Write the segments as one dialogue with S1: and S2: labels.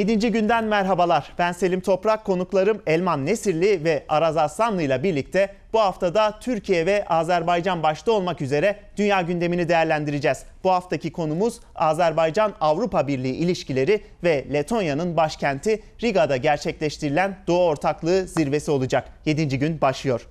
S1: 7. günden merhabalar. Ben Selim Toprak, konuklarım Elman Nesirli ve Araz Aslanlı ile birlikte bu haftada Türkiye ve Azerbaycan başta olmak üzere dünya gündemini değerlendireceğiz. Bu haftaki konumuz Azerbaycan-Avrupa Birliği ilişkileri ve Letonya'nın başkenti Riga'da gerçekleştirilen Doğu Ortaklığı zirvesi olacak. 7. gün başlıyor.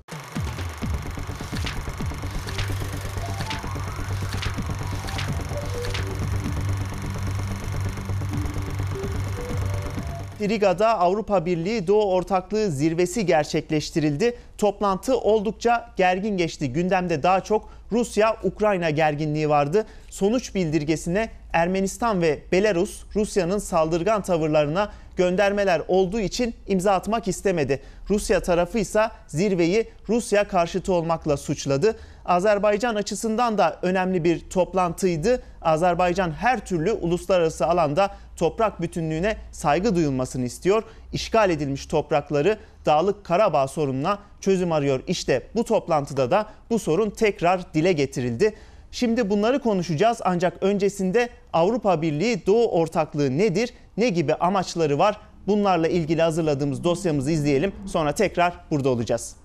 S1: Riga'da Avrupa Birliği Doğu Ortaklığı zirvesi gerçekleştirildi. Toplantı oldukça gergin geçti. Gündemde daha çok Rusya-Ukrayna gerginliği vardı. Sonuç bildirgesine Ermenistan ve Belarus Rusya'nın saldırgan tavırlarına göndermeler olduğu için imza atmak istemedi. Rusya tarafı ise zirveyi Rusya karşıtı olmakla suçladı. Azerbaycan açısından da önemli bir toplantıydı. Azerbaycan her türlü uluslararası alanda toprak bütünlüğüne saygı duyulmasını istiyor. İşgal edilmiş toprakları Dağlık Karabağ sorununa çözüm arıyor. İşte bu toplantıda da bu sorun tekrar dile getirildi. Şimdi bunları konuşacağız ancak öncesinde Avrupa Birliği Doğu ortaklığı nedir? Ne gibi amaçları var? Bunlarla ilgili hazırladığımız dosyamızı izleyelim. Sonra tekrar burada olacağız.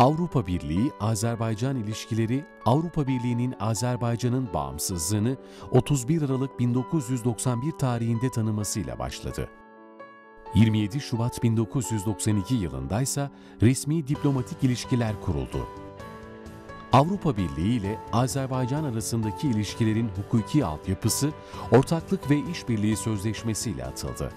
S2: Avrupa Birliği Azerbaycan ilişkileri Avrupa Birliği'nin Azerbaycan'ın bağımsızlığını 31 Aralık 1991 tarihinde tanımasıyla başladı. 27 Şubat 1992 yılındaysa resmi diplomatik ilişkiler kuruldu. Avrupa Birliği ile Azerbaycan arasındaki ilişkilerin hukuki altyapısı Ortaklık ve İşbirliği Sözleşmesi ile atıldı.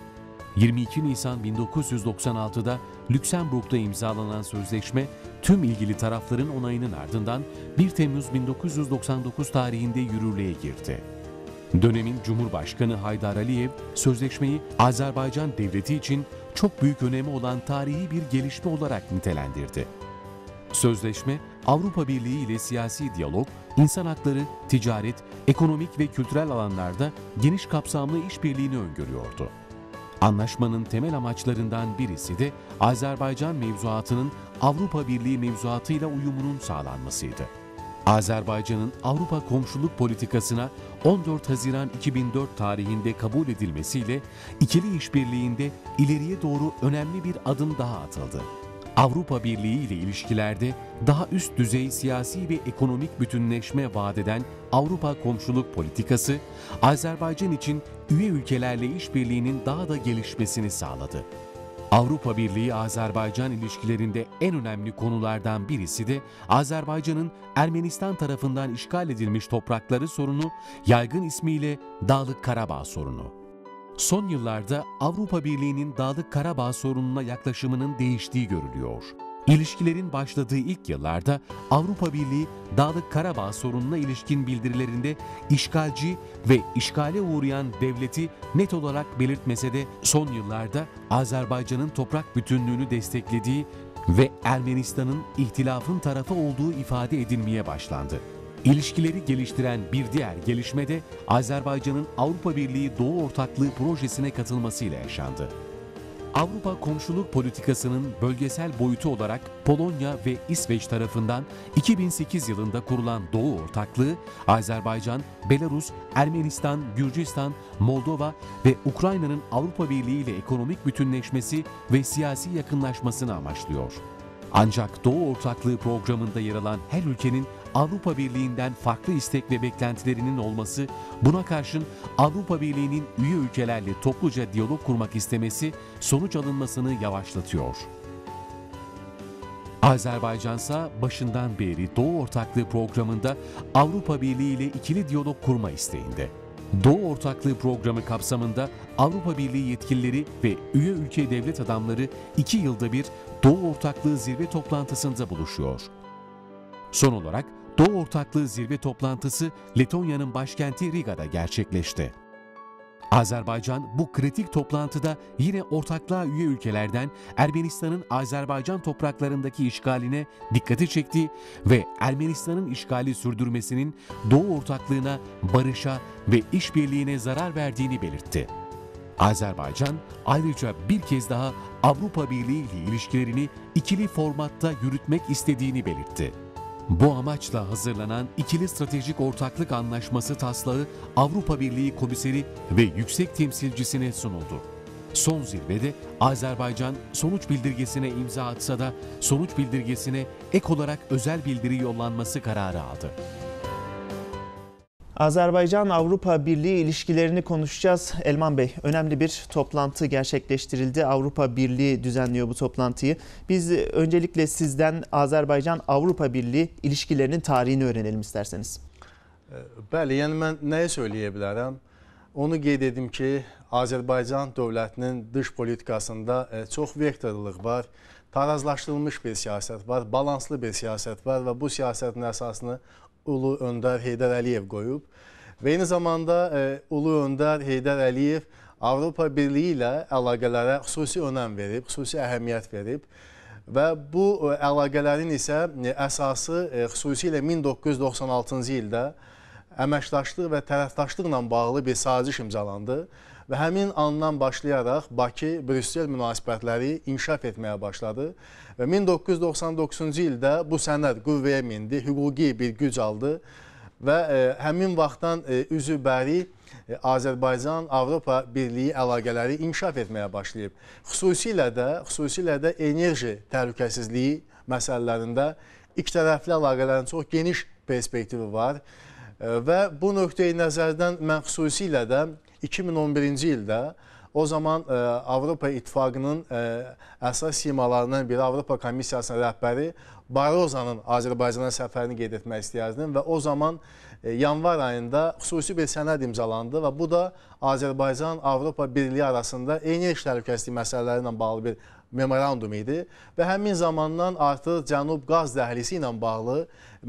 S2: 22 Nisan 1996'da Lüksemburg'da imzalanan sözleşme Tüm ilgili tarafların onayının ardından 1 Temmuz 1999 tarihinde yürürlüğe girdi. Dönemin Cumhurbaşkanı Haydar Aliyev sözleşmeyi Azerbaycan devleti için çok büyük önemi olan tarihi bir gelişme olarak nitelendirdi. Sözleşme, Avrupa Birliği ile siyasi diyalog, insan hakları, ticaret, ekonomik ve kültürel alanlarda geniş kapsamlı işbirliğini öngörüyordu. Anlaşmanın temel amaçlarından birisi de Azerbaycan mevzuatının Avrupa Birliği mevzuatıyla uyumunun sağlanmasıydı. Azerbaycan'ın Avrupa komşuluk politikasına 14 Haziran 2004 tarihinde kabul edilmesiyle ikili işbirliğinde ileriye doğru önemli bir adım daha atıldı. Avrupa Birliği ile ilişkilerde daha üst düzey siyasi ve ekonomik bütünleşme vaat eden Avrupa Komşuluk Politikası, Azerbaycan için üye ülkelerle işbirliğinin daha da gelişmesini sağladı. Avrupa Birliği Azerbaycan ilişkilerinde en önemli konulardan birisi de Azerbaycan'ın Ermenistan tarafından işgal edilmiş toprakları sorunu, yaygın ismiyle Dağlık Karabağ sorunu. Son yıllarda Avrupa Birliği'nin Dağlık Karabağ sorununa yaklaşımının değiştiği görülüyor. İlişkilerin başladığı ilk yıllarda Avrupa Birliği Dağlık Karabağ sorununa ilişkin bildirilerinde işgalci ve işgale uğrayan devleti net olarak belirtmese de son yıllarda Azerbaycan'ın toprak bütünlüğünü desteklediği ve Ermenistan'ın ihtilafın tarafı olduğu ifade edilmeye başlandı. İlişkileri geliştiren bir diğer gelişme de Azerbaycan'ın Avrupa Birliği Doğu Ortaklığı projesine katılmasıyla yaşandı. Avrupa komşuluk politikasının bölgesel boyutu olarak Polonya ve İsveç tarafından 2008 yılında kurulan Doğu Ortaklığı, Azerbaycan, Belarus, Ermenistan, Gürcistan, Moldova ve Ukrayna'nın Avrupa Birliği ile ekonomik bütünleşmesi ve siyasi yakınlaşmasını amaçlıyor. Ancak Doğu Ortaklığı programında yer alan her ülkenin Avrupa Birliği'nden farklı istek ve beklentilerinin olması, buna karşın Avrupa Birliği'nin üye ülkelerle topluca diyalog kurmak istemesi sonuç alınmasını yavaşlatıyor. Azerbaycan ise başından beri Doğu Ortaklığı programında Avrupa Birliği ile ikili diyalog kurma isteğinde. Doğu Ortaklığı Programı kapsamında Avrupa Birliği yetkilileri ve üye ülke devlet adamları iki yılda bir Doğu Ortaklığı zirve toplantısında buluşuyor. Son olarak Doğu Ortaklığı Zirve Toplantısı Letonya'nın başkenti Riga'da gerçekleşti. Azerbaycan bu kritik toplantıda yine ortaklığa üye ülkelerden Ermenistan'ın Azerbaycan topraklarındaki işgaline dikkati çekti ve Ermenistan'ın işgali sürdürmesinin Doğu ortaklığına, barışa ve işbirliğine zarar verdiğini belirtti. Azerbaycan ayrıca bir kez daha Avrupa Birliği ile ilişkilerini ikili formatta yürütmek istediğini belirtti. Bu amaçla hazırlanan ikili stratejik ortaklık anlaşması taslağı Avrupa Birliği Komiseri ve Yüksek Temsilcisine sunuldu. Son zirvede Azerbaycan sonuç bildirgesine imza atsa da sonuç bildirgesine ek olarak özel bildiri yollanması kararı aldı.
S1: Azerbaycan-Avrupa Birliği ilişkilerini konuşacağız. Elman Bey, önemli bir toplantı gerçekleştirildi. Avrupa Birliği düzenliyor bu toplantıyı. Biz öncelikle sizden Azerbaycan-Avrupa Birliği ilişkilerinin tarihini öğrenelim isterseniz.
S3: Bəli, yəni mən nəyə söyləyə bilərəm? Onu qeyd edim ki, Azərbaycan dövlətinin dış politikasında e, çox vektorluq var, tarazlaşdırılmış bir siyasət var, balanslı bir siyasət var və bu siyasətin əsasını Ulu Öndər Heydər Əliyev qoyub. Və eyni zamanda e, Ulu Öndər Heydər Əliyev Avropa Birliyi ilə əlaqələrə xüsusi önəm verib, xüsusi əhəmiyyət verib və bu e, əlaqələrin isə e, əsası xüsusilə 1996-cı ildə əməkdaşlıq və tərəfdaşlıqla bağlı bir saziş imzalandı və həmin andan başlayaraq Bakı-Brüssel münasibətləri inkişaf etməyə başladı Və 1999-cu ildə bu sənəd qüvvəyə mindi, hüquqi bir güc aldı və e, həmin vaxtdan e, üzübəri e, Azərbaycan-Avropa Birliyi əlaqələri inkişaf etməyə başlayıb. Xüsusilə də, xüsusilə də enerji təhlükəsizliyi məsələlərində ikitərəfli əlaqələrin çox geniş perspektivi var və bu nöqteyi nəzərdən mən xüsusilə də 2011-ci ildə O zaman ə, e, Avropa İttifaqının ə, e, əsas simalarından biri Avropa Komissiyasının rəhbəri Barozanın Azərbaycana səfərini qeyd etmək istəyərdim və o zaman ə, e, yanvar ayında xüsusi bir sənəd imzalandı və bu da Azərbaycan-Avropa Birliyi arasında eyni iş təhlükəsizliyi məsələləri ilə bağlı bir memorandum idi və həmin zamandan artıq Cənub qaz dəhlizi ilə bağlı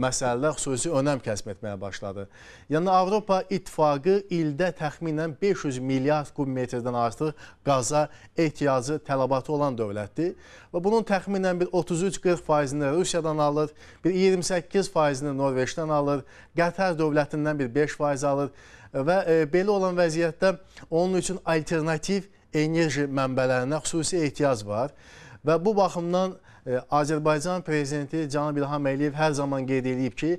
S3: məsələlər xüsusi önəm kəsb etməyə başladı. Yəni Avropa İttifaqı ildə təxminən 500 milyard kubmetrdən artıq qaza ehtiyacı, tələbatı olan dövlətdir və bunun təxminən bir 33-40%-ni Rusiyadan alır, bir 28%-ni Norveçdən alır, Qətər dövlətindən bir 5% alır və e, belə olan vəziyyətdə onun üçün alternativ enerji mənbələrinə xüsusi ehtiyac var və bu baxımdan e, Azərbaycan prezidenti Cənab İlham Əliyev hər zaman qeyd edib ki,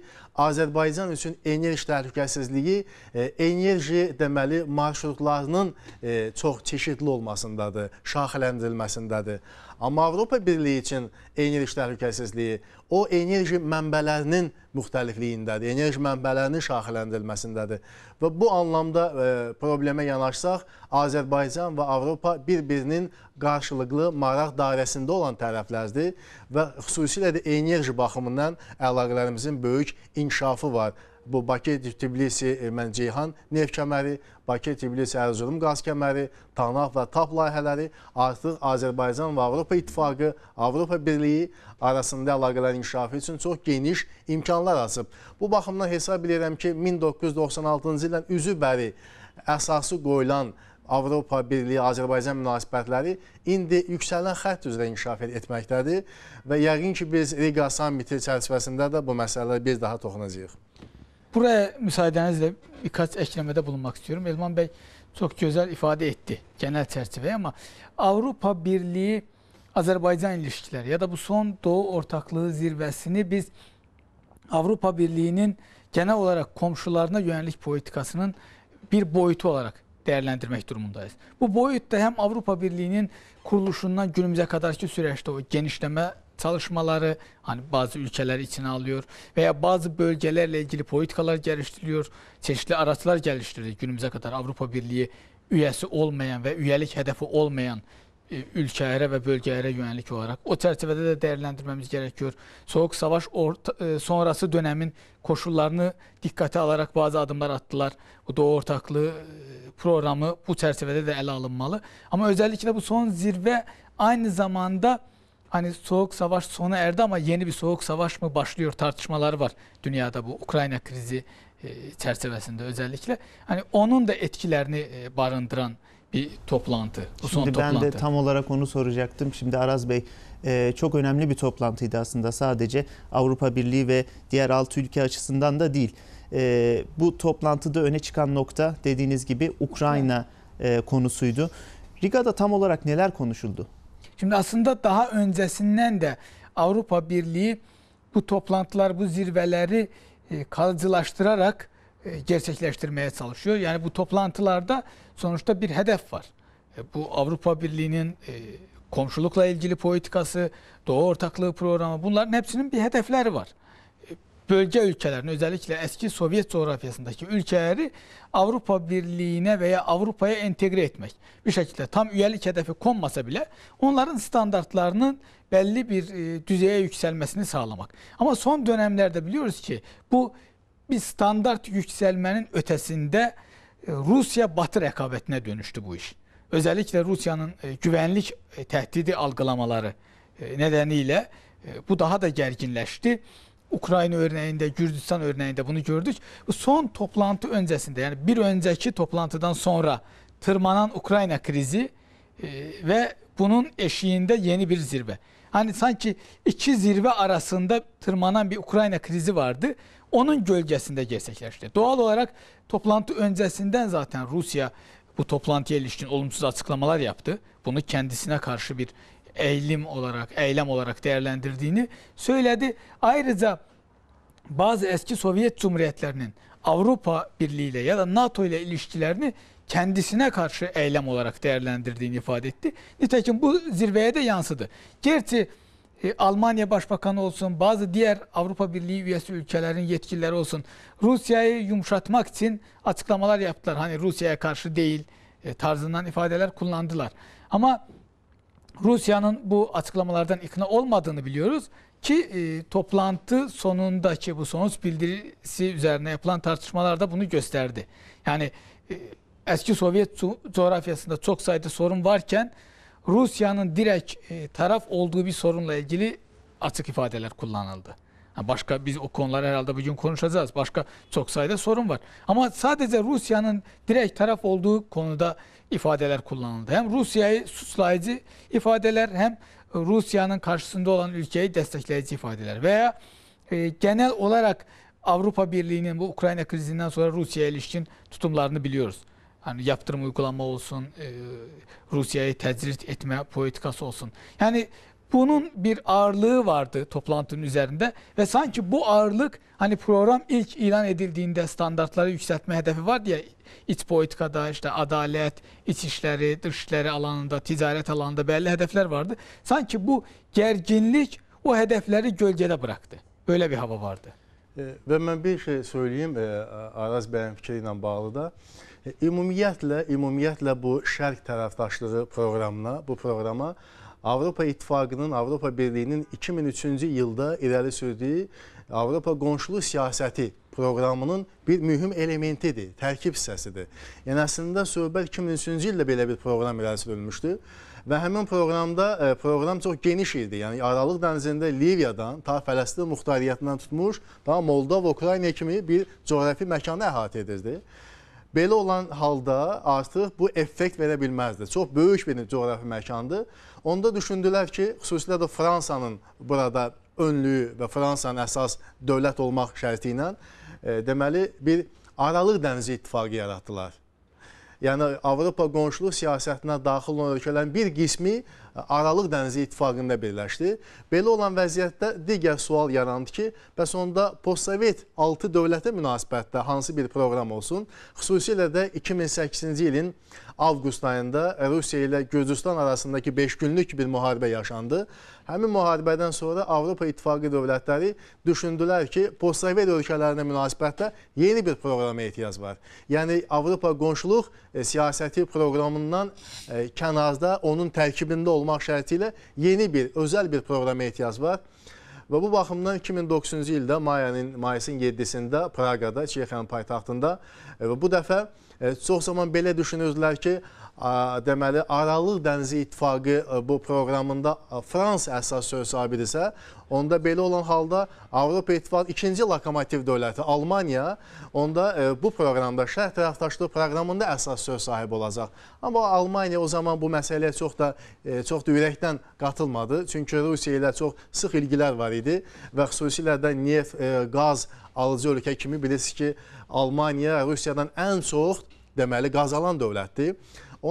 S3: Azərbaycan üçün enerji təhlükəsizliyi e, enerji deməli marşrutlarının e, çox çeşidli olmasındadır, şaxələndirilməsindədir. Amma Avropa Birliyi üçün enerji təhlükəsizliyi o enerji mənbələrinin müxtəlifliyindədir, enerji mənbələrinin şaxələndirilməsindədir. Və bu anlamda e, problemə yanaşsaq, Azərbaycan və Avropa bir-birinin qarşılıqlı maraq dairəsində olan tərəflərdir və xüsusilə də enerji baxımından əlaqələrimizin böyük inkişafı var bu Bakı-Tbilisi e, Mənceyhan neft kəməri, Bakı-Tbilisi Ərzurum qaz kəməri, Tanaf və TAP layihələri artıq Azərbaycan və Avropa İttifaqı, Avropa Birliyi arasında əlaqələrin inkişafı üçün çox geniş imkanlar açıb. Bu baxımdan hesab edirəm ki, 1996-cı ildən üzü bəri əsası qoyulan Avropa Birliyi Azərbaycan münasibətləri indi yüksələn xətt üzrə inkişaf etməkdədir və yəqin ki biz Riga sammiti çərçivəsində də bu məsələlərə bir daha toxunacağıq.
S4: Buraya müsaadenizle birkaç eklemede bulunmak istiyorum. Elman Bey çok güzel ifade etti genel çerçeveyi ama Avrupa Birliği Azerbaycan ilişkileri ya da bu son Doğu ortaklığı zirvesini biz Avrupa Birliği'nin genel olarak komşularına yönelik politikasının bir boyutu olarak değerlendirmek durumundayız. Bu boyutta hem Avrupa Birliği'nin kuruluşundan günümüze kadarki süreçte o genişleme çalışmaları hani bazı ülkeler içine alıyor veya bazı bölgelerle ilgili politikalar geliştiriliyor, çeşitli araçlar geliştirdi. Günümüze kadar Avrupa Birliği üyesi olmayan ve üyelik hedefi olmayan e, ülkelere ve bölgelere yönelik olarak o çerçevede de değerlendirmemiz gerekiyor. Soğuk savaş orta, e, sonrası dönemin koşullarını dikkate alarak bazı adımlar attılar. Bu Doğu Ortaklığı e, programı bu çerçevede de ele alınmalı. Ama özellikle bu son zirve aynı zamanda hani soğuk savaş sona erdi ama yeni bir soğuk savaş mı başlıyor tartışmaları var dünyada bu Ukrayna krizi e, çerçevesinde özellikle. Hani onun da etkilerini e, barındıran bir toplantı. Bu Şimdi son ben toplantı. de tam
S1: olarak onu soracaktım. Şimdi Araz Bey e, çok önemli bir toplantıydı aslında sadece Avrupa Birliği ve diğer altı ülke açısından da değil. Bu toplantıda öne çıkan nokta dediğiniz gibi Ukrayna evet. konusuydu. Riga'da tam olarak neler konuşuldu?
S4: Şimdi aslında daha öncesinden de Avrupa Birliği bu toplantılar, bu zirveleri e, kalıcılaştırarak e, gerçekleştirmeye çalışıyor. Yani bu toplantılarda sonuçta bir hedef var. E, bu Avrupa Birliği'nin komşulukla ilgili politikası, Doğu Ortaklığı Programı bunların hepsinin bir hedefleri var bölge ülkelerini özellikle eski Sovyet coğrafyasındaki ülkeleri Avrupa Birliği'ne veya Avrupa'ya entegre etmek. Bir şekilde tam üyelik hedefi konmasa bile onların standartlarının belli bir e, düzeye yükselmesini sağlamak. Ama son dönemlerde biliyoruz ki bu bir standart yükselmenin ötesinde e, Rusya-Batı rekabetine dönüştü bu iş. Özellikle Rusya'nın e, güvenlik tehdidi algılamaları nedeniyle bu daha da gerginleşti. Ukrayna örneğinde, Gürcistan örneğinde bunu gördük. Bu son toplantı öncesinde yani bir önceki toplantıdan sonra tırmanan Ukrayna krizi e, ve bunun eşiğinde yeni bir zirve. Hani sanki iki zirve arasında tırmanan bir Ukrayna krizi vardı. Onun gölgesinde gerçekleşti. Doğal olarak toplantı öncesinden zaten Rusya bu toplantıya ilişkin olumsuz açıklamalar yaptı. Bunu kendisine karşı bir eylem olarak, eylem olarak değerlendirdiğini söyledi. Ayrıca bazı eski Sovyet Cumhuriyetlerinin Avrupa Birliği ile ya da NATO ile ilişkilerini kendisine karşı eylem olarak değerlendirdiğini ifade etti. Nitekim bu zirveye de yansıdı. Gerçi e, Almanya Başbakanı olsun, bazı diğer Avrupa Birliği üyesi ülkelerin yetkilileri olsun Rusya'yı yumuşatmak için açıklamalar yaptılar. Hani Rusya'ya karşı değil e, tarzından ifadeler kullandılar. Ama Rusya'nın bu açıklamalardan ikna olmadığını biliyoruz ki e, toplantı sonundaki bu sonuç bildirisi üzerine yapılan tartışmalarda bunu gösterdi. Yani e, eski Sovyet coğrafyasında çok sayıda sorun varken Rusya'nın direkt e, taraf olduğu bir sorunla ilgili açık ifadeler kullanıldı. Başka biz o konuları herhalde bugün konuşacağız. Başka çok sayıda sorun var. Ama sadece Rusya'nın direkt taraf olduğu konuda ifadeler kullanıldı. Hem Rusya'yı suçlayıcı ifadeler hem Rusya'nın karşısında olan ülkeyi destekleyici ifadeler veya e, genel olarak Avrupa Birliği'nin bu Ukrayna krizinden sonra Rusya'ya ilişkin tutumlarını biliyoruz. Hani yaptırım uygulanma olsun, e, Rusya'yı tecrit etme politikası olsun. Yani bunun bir ağırlığı vardı toplantının üzerinde ve sanki bu ağırlık hani program ilk ilan edildiğinde standartları yükseltme hedefi var diye iç politikada işte adalet, iç işleri, dış işleri alanında, ticaret alanında belli hedefler vardı. Sanki bu gerginlik o hedefleri gölgede bıraktı. Böyle bir hava vardı.
S3: Və e, mən bir şey söyləyim e, Araz bəyin fikri ilə bağlı da. E, ümumiyyətlə, ümumiyyətlə bu şərq tərəfdaşlığı proqramına, bu proqrama Avropa İttifaqının, Avropa Birliyinin 2003-cü ildə irəli sürdüyü Avropa qonşuluq siyasəti proqramının bir mühüm elementidir, tərkib hissəsidir. Yəni əslində söhbət 2003-cü ildə belə bir proqram irəli sürülmüşdü və həmin proqramda e, proqram çox geniş idi. Yəni Aralıq dənizində Liviyadan ta Fələstin muxtariyyətindən tutmuş, daha Moldova, Ukrayna kimi bir coğrafi məkanı əhatə edirdi. Belə olan halda artıq bu effekt verə bilməzdi. Çox böyük bir coğrafi məkandır. Onda düşündülər ki, xüsusilə də Fransanın burada önlüyü və Fransanın əsas dövlət olmaq şərti ilə e, deməli bir Aralıq dənizi ittifaqı yaratdılar. Yəni Avropa qonşuluq siyasətinə daxil olan ölkələrin bir qismi Aralıq dənizi ittifaqında birləşdi. Belə olan vəziyyətdə digər sual yarandı ki, bəs onda postsovet 6 dövlətə münasibətdə hansı bir proqram olsun? Xüsusilə də 2008-ci ilin avqust ayında Rusiya ilə Gürcüstan arasındakı 5 günlük bir müharibə yaşandı. Həmin müharibədən sonra Avropa İttifaqı dövlətləri düşündülər ki, postsovet ölkələrinə münasibətdə yeni bir proqrama ehtiyac var. Yəni Avropa qonşuluq e, siyasəti proqramından e, kənarda onun tərkibində olmaq şərti ilə yeni bir özəl bir proqrama ehtiyac var. Və bu baxımdan 2009-cu ildə mayın mayısın 7-sində Praqada, Çexiyənin paytaxtında e, və bu dəfə E, çox zaman belə düşünürdülər ki, deməli Aralıq dənizi ittifaqı e, bu proqramında e, Fransa əsas söz sahibidirsə, onda belə olan halda Avropa İttifaqı ikinci lokomotiv dövləti Almaniya onda e, bu proqramda şərh tərəfdaşlığı proqramında əsas söz sahibi olacaq. Amma Almaniya o zaman bu məsələyə çox da çox da ürəkdən qatılmadı. Çünki Rusiya ilə çox sıx ilgilər var idi və xüsusilə də neft, qaz alıcı ölkə kimi bilirsiniz ki, Almaniya Rusiyadan ən çox deməli qaz alan dövlətdir.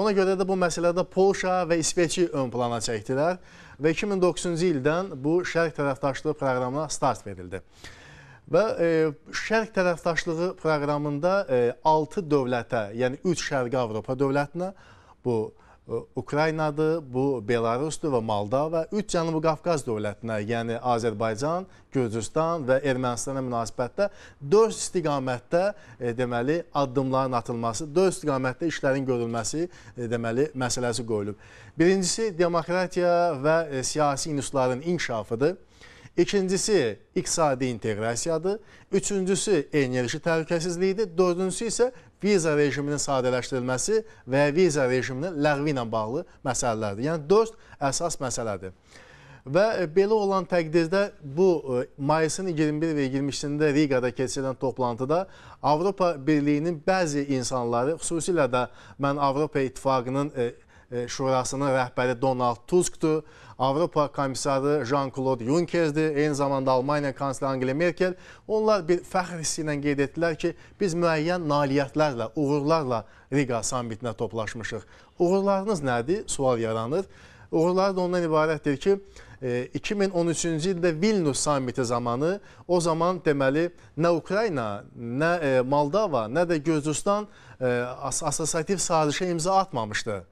S3: Ona görə də bu məsələdə Polşa və İsveçi ön plana çəkdilər və 2009-cu ildən bu şərq tərəfdaşlığı proqramına start verildi. Və e, şərq tərəfdaşlığı proqramında e, 6 dövlətə, yəni 3 şərqi Avropa dövlətinə bu Ukraynadır, bu Belarusdur və Moldova, üç Cənubi Qafqaz dövlətinə, yəni Azərbaycan, Gürcüstan və Ermənistana münasibətdə dörd istiqamətdə e, deməli addımların atılması, dörd istiqamətdə işlərin görülməsi e, deməli məsələsi qoyulub. Birincisi demokratiya və e, siyasi institutların inkişafıdır. İkincisi iqtisadi inteqrasiyadır. Üçüncüsü enerji təhlükəsizliyidir. Dördüncüsü isə viza rejiminin sadələşdirilməsi və ya viza rejiminin ləğvi ilə bağlı məsələlərdir. Yəni, dörd əsas məsələdir. Və e, belə olan təqdirdə bu e, mayısın 21 və 22-də Riqada keçirilən toplantıda Avropa Birliyinin bəzi insanları, xüsusilə də mən Avropa İttifaqının e, E, şurasının rəhbəri Donald Tuskdur, Avropa komissarı Jean-Claude Junckerdir, eyni zamanda Almaniya kansleri Angela Merkel. Onlar bir fəxr hissi ilə qeyd etdilər ki, biz müəyyən nailiyyətlərlə, uğurlarla Riga sambitinə toplaşmışıq. Uğurlarınız nədir? Sual yaranır. Uğurlar da ondan ibarətdir ki, 2013-cü e, ildə Vilnius samiti zamanı o zaman deməli nə Ukrayna, nə e, Moldova, nə də Gürcüstan asosiativ sazişə imza atmamışdı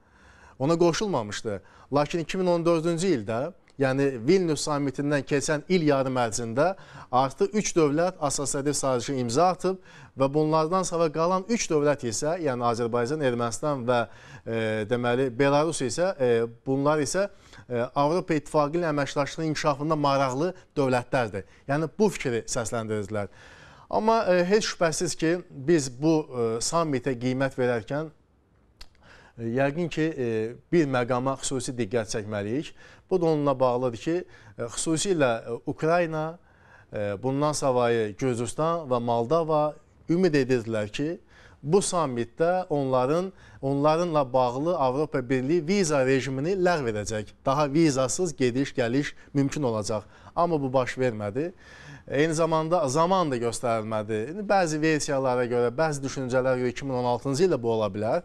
S3: ona qoşulmamışdı. Lakin 2014-cü ildə, yəni Vilnius sammitindən keçən il yarım ərzində artıq 3 dövlət asosiativ sazişə imza atıb və bunlardan sonra qalan 3 dövlət isə, yəni Azərbaycan, Ermənistan və e, deməli Belarus isə e, bunlar isə e, Avropa İttifaqı ilə əməkdaşlığın inkişafında maraqlı dövlətlərdir. Yəni bu fikri səsləndirirdilər. Amma e, heç şübhəsiz ki, biz bu e, sammitə qiymət verərkən E, yəqin ki, e, bir məqama xüsusi diqqət çəkməliyik. Bu da onunla bağlıdır ki, e, xüsusilə Ukrayna, bundan savayı Gürcüstan və Moldova ümid edirdilər ki, bu sammitdə onların onlarınla bağlı Avropa Birliyi viza rejimini ləğv edəcək. Daha vizasız gediş-gəliş mümkün olacaq. Amma bu baş vermədi. Eyni zamanda zaman da göstərilmədi. İndi bəzi versiyalara görə, bəzi düşüncələrə görə 2016-cı ildə bu ola bilər.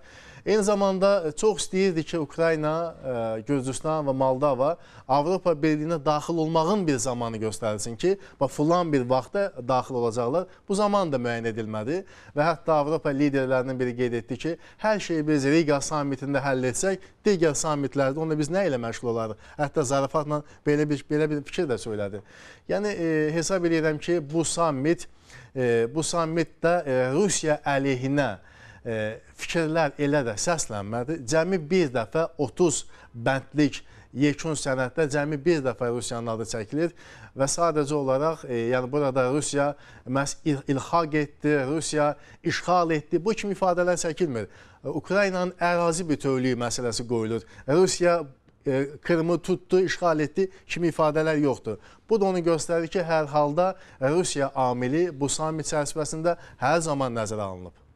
S3: Eyni zamanda e, çox istəyirdi ki, Ukrayna, e, Gürcüstan və Moldova Avropa Birliyinə daxil olmağın bir zamanı göstərilsin ki, bax filan bir vaxtda daxil olacaqlar. Bu zaman da müəyyən edilmədi və hətta Avropa liderlərinin biri qeyd etdi ki, hər şeyi biz Riga sammitində həll etsək, digər sammitlərdə onda biz nə ilə məşğul olarıq? Hətta zarafatla belə bir belə bir fikir də söylədi. Yəni e, hesab edirəm ki, bu sammit e, bu sammitdə e, Rusiya əleyhinə e, E, fikirlər elə də səslənmədi. Cəmi bir dəfə 30 bəndlik yekun sənəddə cəmi bir dəfə Rusiyanın adı çəkilir və sadəcə olaraq, e, yəni burada Rusiya məhz il ilxaq etdi, Rusiya işğal etdi, bu kimi ifadələr çəkilmir. E, Ukraynanın ərazi bütövlüyü məsələsi qoyulur. Rusiya e, Krımı tutdu, işğal etdi kimi ifadələr yoxdur. Bu da onu göstərir ki, hər halda Rusiya amili bu samit çərçivəsində hər zaman nəzərə alınıb.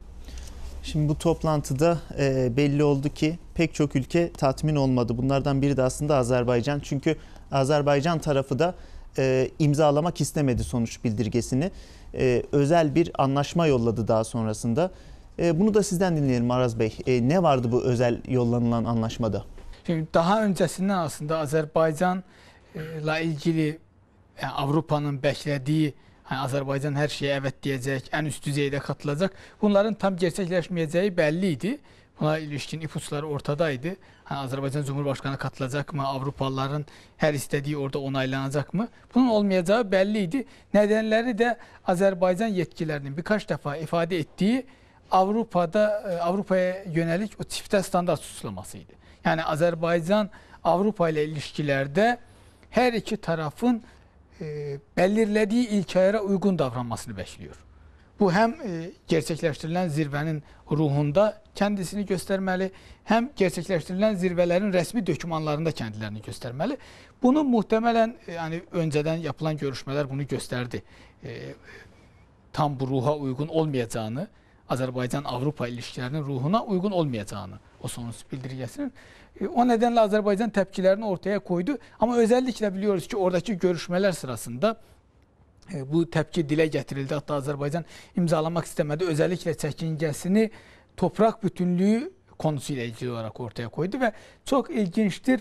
S1: Şimdi bu toplantıda e, belli oldu ki pek çok ülke tatmin olmadı. Bunlardan biri de aslında Azerbaycan. Çünkü Azerbaycan tarafı da e, imzalamak istemedi sonuç bildirgesini. E, özel bir anlaşma yolladı daha sonrasında. E, bunu da sizden dinleyelim Araz Bey. E, ne vardı bu özel yollanılan anlaşmada?
S4: Şimdi daha öncesinden aslında Azerbaycanla ilgili yani Avrupa'nın beklediği yani Azerbaycan her şeye evet diyecek, en üst düzeyde katılacak. Bunların tam gerçekleşmeyeceği belliydi. Buna ilişkin ipuçları ortadaydı. Hani Azerbaycan Cumhurbaşkanı katılacak mı? Avrupalıların her istediği orada onaylanacak mı? Bunun olmayacağı belliydi. Nedenleri de Azerbaycan yetkilerinin birkaç defa ifade ettiği Avrupa'da e, Avrupa'ya yönelik o çifte standart suçlamasıydı. Yani Azerbaycan Avrupa ile ilişkilerde her iki tarafın e, belirlediği ilkelere uygun davranmasını bekliyor. Bu hem e, gerçekleştirilen zirvenin ruhunda kendisini göstermeli, hem gerçekleştirilen zirvelerin resmi dokümanlarında kendilerini göstermeli. Bunu muhtemelen e, yani önceden yapılan görüşmeler bunu gösterdi. tam bu ruha uygun olmayacağını, Azerbaycan-Avrupa ilişkilerinin ruhuna uygun olmayacağını o sonuç bildirgesinin. E, o nedenle Azerbaycan tepkilerini ortaya koydu. Ama özellikle biliyoruz ki oradaki görüşmeler sırasında e, bu tepki dile getirildi. Hatta Azerbaycan imzalamak istemedi. Özellikle çekincesini toprak bütünlüğü konusuyla ilgili olarak ortaya koydu ve çok ilginçtir.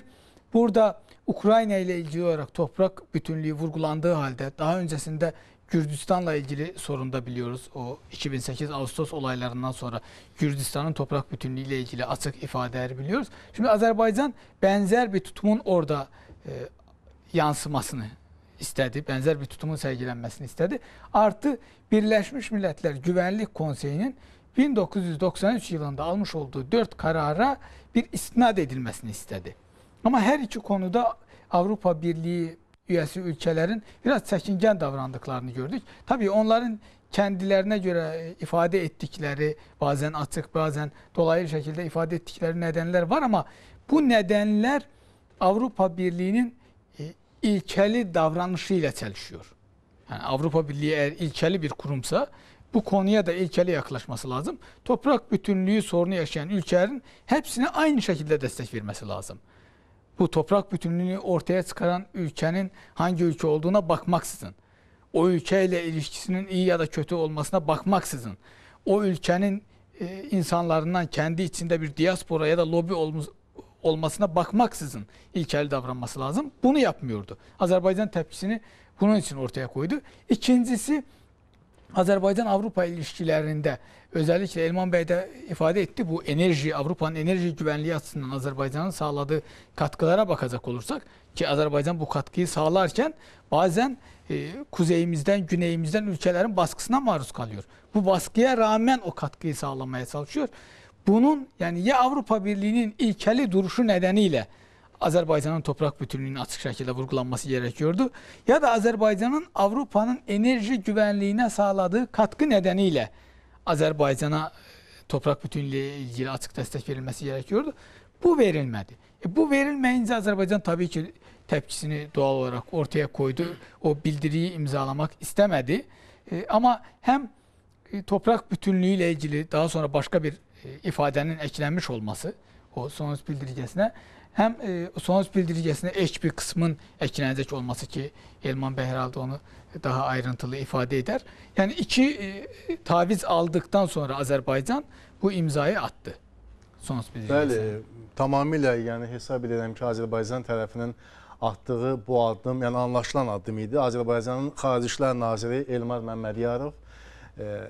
S4: Burada Ukrayna ile ilgili olarak toprak bütünlüğü vurgulandığı halde daha öncesinde Gürcistan'la ilgili sorun da biliyoruz. O 2008 Ağustos olaylarından sonra Gürcistan'ın toprak bütünlüğü ile ilgili açık ifadeler biliyoruz. Şimdi Azerbaycan benzer bir tutumun orada e, yansımasını istedi. Benzer bir tutumun sergilenmesini istedi. Artı Birleşmiş Milletler Güvenlik Konseyi'nin 1993 yılında almış olduğu dört karara bir istinad edilmesini istedi. Ama her iki konuda Avrupa Birliği üyesi ülkelerin biraz çekingen davrandıklarını gördük. Tabii onların kendilerine göre ifade ettikleri bazen açık bazen dolaylı şekilde ifade ettikleri nedenler var ama bu nedenler Avrupa Birliği'nin e, ilkeli davranışıyla çelişiyor. Yani Avrupa Birliği eğer ilkeli bir kurumsa bu konuya da ilkeli yaklaşması lazım. Toprak bütünlüğü sorunu yaşayan ülkelerin hepsine aynı şekilde destek vermesi lazım bu toprak bütünlüğünü ortaya çıkaran ülkenin hangi ülke olduğuna bakmaksızın, o ülkeyle ilişkisinin iyi ya da kötü olmasına bakmaksızın, o ülkenin e, insanlarından kendi içinde bir diaspora ya da lobi olmuş, olmasına bakmaksızın ilkel davranması lazım. Bunu yapmıyordu. Azerbaycan tepkisini bunun için ortaya koydu. İkincisi Azerbaycan-Avrupa ilişkilerinde Özellikle Elman Bey de ifade etti bu enerji, Avrupa'nın enerji güvenliği açısından Azerbaycan'ın sağladığı katkılara bakacak olursak ki Azerbaycan bu katkıyı sağlarken bazen e, kuzeyimizden, güneyimizden ülkelerin baskısına maruz kalıyor. Bu baskıya rağmen o katkıyı sağlamaya çalışıyor. Bunun yani ya Avrupa Birliği'nin ilkeli duruşu nedeniyle Azerbaycan'ın toprak bütünlüğünün açık şekilde vurgulanması gerekiyordu. Ya da Azerbaycan'ın Avrupa'nın enerji güvenliğine sağladığı katkı nedeniyle Azerbaycan'a toprak bütünlüğü ilgili açık destek verilmesi gerekiyordu. Bu verilmedi. E bu verilmeyince Azerbaycan tabii ki tepkisini doğal olarak ortaya koydu. O bildiriyi imzalamak istemedi. E, ama hem e, toprak bütünlüğü ile ilgili daha sonra başka bir e, ifadenin eklenmiş olması o sonuç bildirgesine həm e, sonuc bildirgəsinə ek bir qismin əklənəcək olması ki, Elman bəy hər halda onu daha ayrıntılı ifadə edər. Yəni iki e, taviz aldıqdan sonra Azərbaycan bu imzayı atdı. Sonuc bildirgəsinə. Bəli,
S3: tamamilə yəni hesab edirəm ki, Azərbaycan tərəfinin atdığı bu addım, yəni anlaşılan addım idi. Azərbaycanın Xarici İşlər Naziri Elmar Məmmədiyarov e,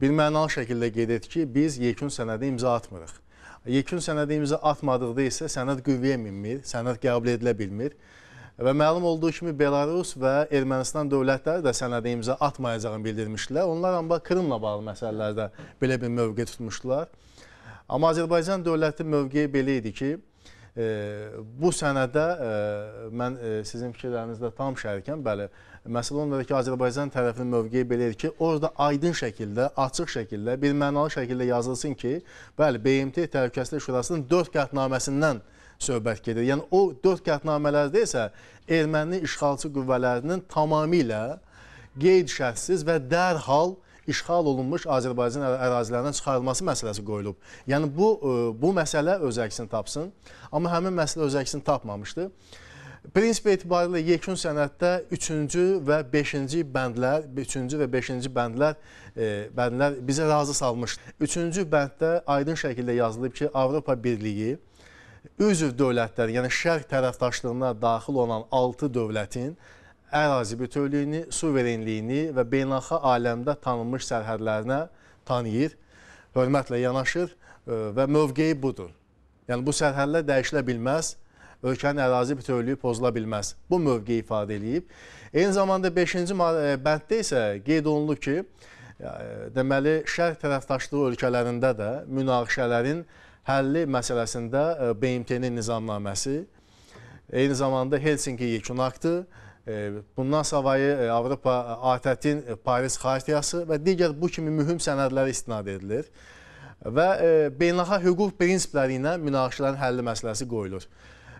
S3: bir mənalı şəkildə qeyd etdi ki, biz yekun sənədi imza atmırıq. Yekun sənədi imza atmadıqda isə sənəd qüvvəyə minmir, sənəd qəbul edilə bilmir. Və məlum olduğu kimi Belarus və Ermənistan dövlətləri də sənədə imza atmayacağını bildirmişdilər. Onlar amma Krımla bağlı məsələlərdə belə bir mövqe tutmuşdular. Amma Azərbaycan dövləti mövqeyi belə idi ki, e, bu sənədə e, mən e, sizin fikirlərinizdə tam şərikəm, bəli, e, Masedoniyadakı Azərbaycan tərəfinin mövqeyi belədir ki, orada aydın şəkildə, açıq şəkildə, birmənalı şəkildə yazılsın ki, bəli, BMT Təhlükəsizlik Şurasının 4 qətnaməsindən söhbət gedir. Yəni o 4 qətnamələrdə isə erməni işğalçı qüvvələrinin tamamilə qeyd-şərtsiz və dərhal işğal olunmuş Azərbaycan ərazilərindən çıxarılması məsələsi qoyulub. Yəni bu e, bu məsələ öz əksini tapsın, amma həmin məsələ öz əksini tapmamışdı. Prinsip etibarilə yekun sənəddə 3-cü və 5-ci bəndlər, 3-cü və 5-ci bəndlər, e, bəndlər bizə razı salmışdı. 3-cü bənddə aydın şəkildə yazılıb ki, Avropa Birliyi üzv dövlətlərin, yəni şərq tərəfdaşlığına daxil olan 6 dövlətin ərazi bütövlüyünü, suverenliyini və beynəlxalq aləmdə tanınmış sərhədlərinə tanıyır, hörmətlə yanaşır e, və mövqeyi budur. Yəni bu sərhədlər dəyişilə bilməz ölkənin ərazi bütövlüyü pozula bilməz. Bu mövqe ifadə eləyib. Eyni zamanda 5-ci e, bənddə isə qeyd olunur ki, e, deməli, şərq tərəfdaşlığı ölkələrində də münaqişələrin həlli məsələsində e, BMT-nin nizamnaməsi, eyni zamanda Helsinki yekun aktı, bundan savayı Avropa ATƏT-in Paris xartiyası və digər bu kimi mühüm sənədlərə istinad edilir və beynəlxalq hüquq prinsipləri ilə münaqişələrin həlli məsələsi qoyulur.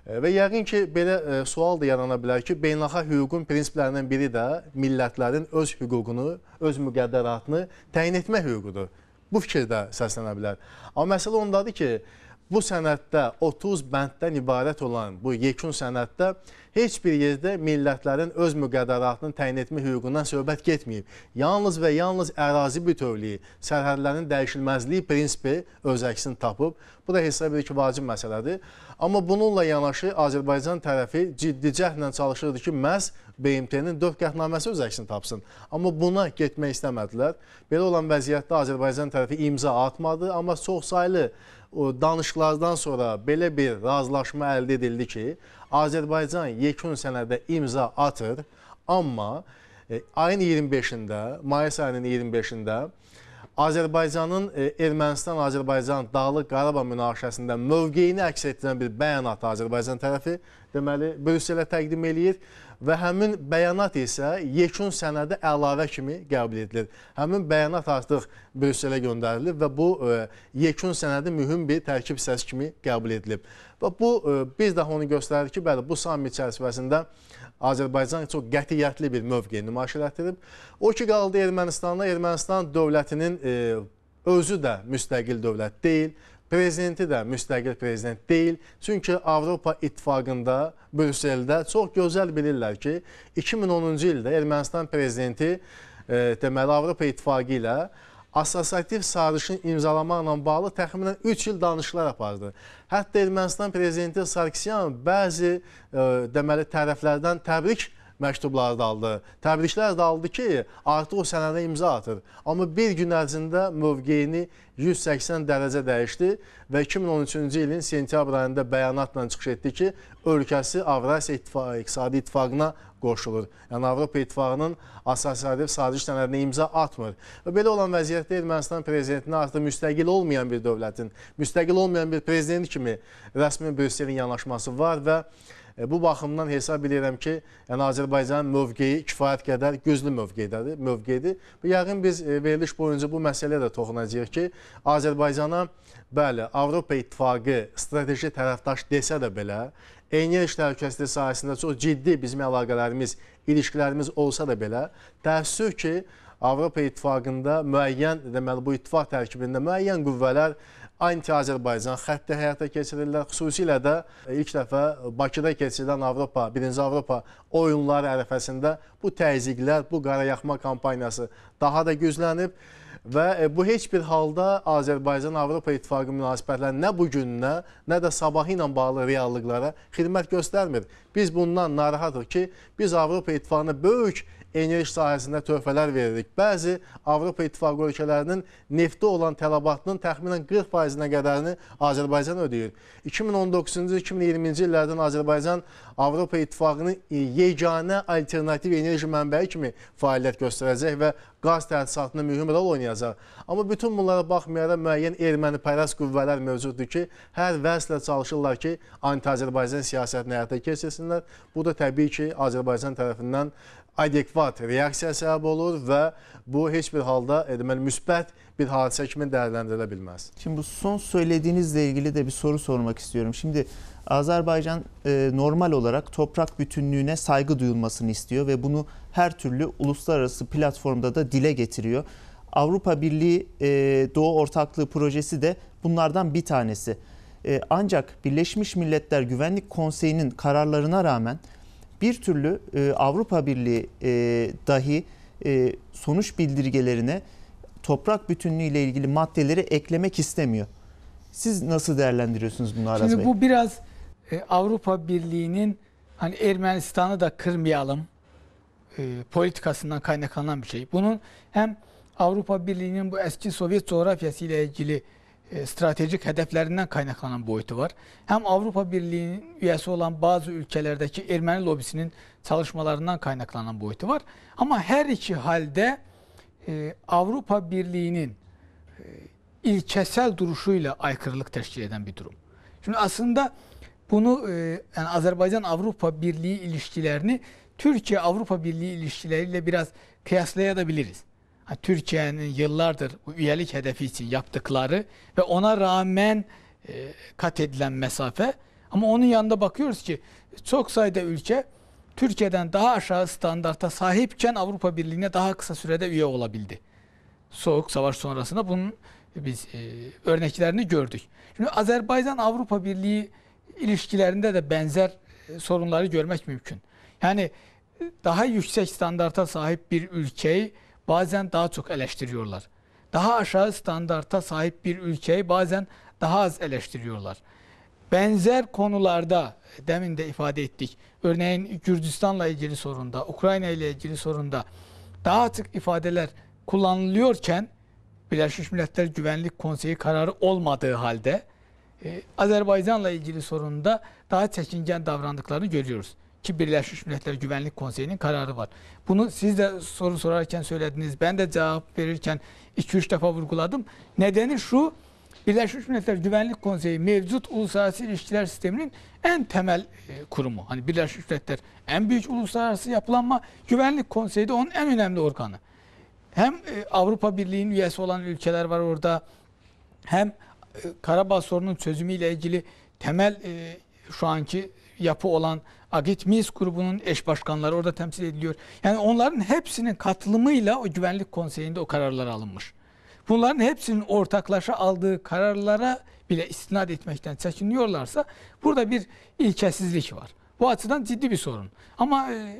S3: Və yəqin ki, belə ə, e, sual da yarana bilər ki, beynəlxalq hüququn prinsiplərindən biri də millətlərin öz hüququnu, öz müqəddəratını təyin etmək hüququdur. Bu fikirdə səslənə bilər. Amma məsələ ondadır ki, bu sənəddə 30 bənddən ibarət olan bu yekun sənəddə heç bir yerdə millətlərin öz müqəddəratını təyin etmə hüququndan söhbət getməyib. Yalnız və yalnız ərazi bütövlüyü, sərhədlərin dəyişilməzliyi prinsipi öz əksini tapıb. Bu da hesab edir ki, vacib məsələdir. Amma bununla yanaşı Azərbaycan tərəfi ciddi cəhdlə çalışırdı ki, məhz BMT-nin 4 qətnaməsi öz əksini tapsın. Amma buna getmək istəmədilər. Belə olan vəziyyətdə Azərbaycan tərəfi imza atmadı, amma çoxsaylı danışıqlardan sonra belə bir razılaşma əldə edildi ki, Azərbaycan yekun sənədə imza atır, amma e, ayın 25-də, mayıs ayının 25-də Azərbaycanın e, Ermənistan-Azərbaycan Dağlıq Qarabağ münaqişəsində mövqeyini əks etdirən bir bəyanatı Azərbaycan tərəfi deməli Brüsselə təqdim eləyir və həmin bəyanat isə yekun sənədi əlavə kimi qəbul edilir. Həmin bəyanat artıq Brüsselə göndərilir və bu e, yekun sənədi mühüm bir tərkib hissəsi kimi qəbul edilib. Və bu e, biz daha onu göstərir ki, bəli, bu sammit çərçivəsində Azərbaycan çox qətiyyətli bir mövqe nümayiş elətdirib. O ki, qaldı Ermənistanda, Ermənistan dövlətinin e, özü də müstəqil dövlət deyil prezidenti də müstəqil prezident deyil. Çünki Avropa İttifaqında, Brüsseldə çox gözəl bilirlər ki, 2010-cu ildə Ermənistan prezidenti e, deməli Avropa İttifaqı ilə asosiativ sarışın imzalamaqla bağlı təxminən 3 il danışıqlar apardı. Hətta Ermənistan prezidenti Sarkisyan bəzi e, deməli tərəflərdən təbrik edildi məktublar da aldı, təbriklər də aldı ki, artıq o sənədə imza atır. Amma bir gün ərzində mövqeyini 180 dərəcə dəyişdi və 2013-cü ilin sentyabr ayında bəyanatla çıxış etdi ki, ölkəsi Avrasiya İttifaqı, İqtisadi İttifaqına qoşulur. Yəni Avropa İttifaqının asosiativ sazişi sənədinə imza atmır. Və belə olan vəziyyətdə Ermənistan prezidentini artıq müstəqil olmayan bir dövlətin, müstəqil olmayan bir prezident kimi rəsmi Brüsselin yanaşması var və E, bu baxımdan hesab edirəm ki, yəni Azərbaycanın mövqeyi kifayət qədər gözlü mövqeydədir, mövqeydir. Yəqin biz e, veriliş boyunca bu məsələyə də toxunacağıq ki, Azərbaycana bəli, Avropa İttifaqı strateji tərəfdaş desə də belə, Enerji təhlükəsizliyi sahəsində çox ciddi bizim əlaqələrimiz, ilişkilərimiz olsa da belə, təəssüf ki, Avropa İttifaqında müəyyən, deməli bu ittifaq tərkibində müəyyən qüvvələr anti-Azərbaycan xətti həyata keçirirlər. Xüsusilə də e, ilk dəfə Bakıda keçirilən Avropa, 1-ci Avropa oyunları ərəfəsində bu təzyiqlər, bu qarayaxma kampaniyası daha da güclənib və e, bu heç bir halda Azərbaycan-Avropa İttifaqı münasibətləri nə bugününə, nə də sabahı ilə bağlı reallıqlara xidmət göstərmir. Biz bundan narahatıq ki, biz Avropa İttifaqını böyük enerji sahəsində töhfələr veririk. Bəzi Avropa İttifaqı ölkələrinin neftə olan tələbatının təxminən 40%-nə qədərini Azərbaycan ödəyir. 2019-2020-ci illərdən Azərbaycan Avropa İttifaqının yeganə alternativ enerji mənbəyi kimi fəaliyyət göstərəcək və qaz təsisatında mühüm rol oynayacaq. Amma bütün bunlara baxmayaraq müəyyən ermənipərəst qüvvələr mövcuddur ki, hər vəslə çalışırlar ki, anti-Azərbaycan siyasətini həyata keçirsinlər. Bu da təbii ki, Azərbaycan tərəfindən adekvat reaksiyası olur və bu heç bir halda e, deməli müsbət bir hadisə kimi dəyərləndirilə bilməz.
S1: Şimdi bu son söylediğinizle ilgili de bir soru sormak istiyorum. Şimdi Azerbaycan e, normal olarak toprak bütünlüğüne saygı duyulmasını istiyor ve bunu her türlü uluslararası platformda da dile getiriyor. Avrupa Birliği e, Doğu Ortaklığı projesi de bunlardan bir tanesi. E, ancak Birleşmiş Milletler Güvenlik Konseyi'nin kararlarına rağmen bir türlü e, Avrupa Birliği e, dahi e, sonuç bildirgelerine toprak bütünlüğü ile ilgili maddeleri eklemek istemiyor. Siz nasıl değerlendiriyorsunuz bunu Aras Şimdi Bey? bu
S4: biraz e, Avrupa Birliği'nin hani Ermenistan'ı da kırmayalım e, politikasından kaynaklanan bir şey. Bunun hem Avrupa Birliği'nin bu eski Sovyet coğrafyası ile ilgili e, stratejik hedeflerinden kaynaklanan boyutu var. Hem Avrupa Birliği'nin üyesi olan bazı ülkelerdeki Ermeni lobisinin çalışmalarından kaynaklanan boyutu var. Ama her iki halde e, Avrupa Birliği'nin e, ilçesel duruşuyla aykırılık teşkil eden bir durum. Şimdi aslında bunu yani Azerbaycan-Avrupa Birliği ilişkilerini Türkiye-Avrupa Birliği ilişkileriyle biraz kıyaslayabiliriz. Türkiye'nin yıllardır bu üyelik hedefi için yaptıkları ve ona rağmen e, kat edilen mesafe ama onun yanında bakıyoruz ki çok sayıda ülke Türkiye'den daha aşağı standarta sahipken Avrupa Birliği'ne daha kısa sürede üye olabildi. Soğuk savaş sonrasında bunun e, biz e, örneklerini gördük. Şimdi Azerbaycan Avrupa Birliği ilişkilerinde de benzer e, sorunları görmek mümkün. Yani e, daha yüksek standarta sahip bir ülkeyi bazen daha çok eleştiriyorlar. Daha aşağı standarta sahip bir ülkeyi bazen daha az eleştiriyorlar. Benzer konularda demin de ifade ettik. Örneğin Gürcistan'la ilgili sorunda, Ukrayna ile ilgili sorunda daha açık ifadeler kullanılıyorken Birleşmiş Milletler Güvenlik Konseyi kararı olmadığı halde e, Azerbaycan'la ilgili sorunda daha çekingen davrandıklarını görüyoruz ki Birleşmiş Milletler Güvenlik Konseyi'nin kararı var. Bunu siz de soru sorarken söylediniz. Ben de cevap verirken 2-3 defa vurguladım. Nedeni şu, Birleşmiş Milletler Güvenlik Konseyi mevcut uluslararası ilişkiler sisteminin en temel e, kurumu. Hani Birleşmiş Milletler en büyük uluslararası yapılanma, Güvenlik Konseyi de onun en önemli organı. Hem e, Avrupa Birliği'nin üyesi olan ülkeler var orada, hem e, Karabağ sorunun çözümüyle ilgili temel e, şu anki yapı olan Agit Mis grubunun eş başkanları orada temsil ediliyor. Yani onların hepsinin katılımıyla o güvenlik konseyinde o kararlar alınmış. Bunların hepsinin ortaklaşa aldığı kararlara bile istinad etmekten çekiniyorlarsa burada bir ilkesizlik var. Bu açıdan ciddi bir sorun. Ama e,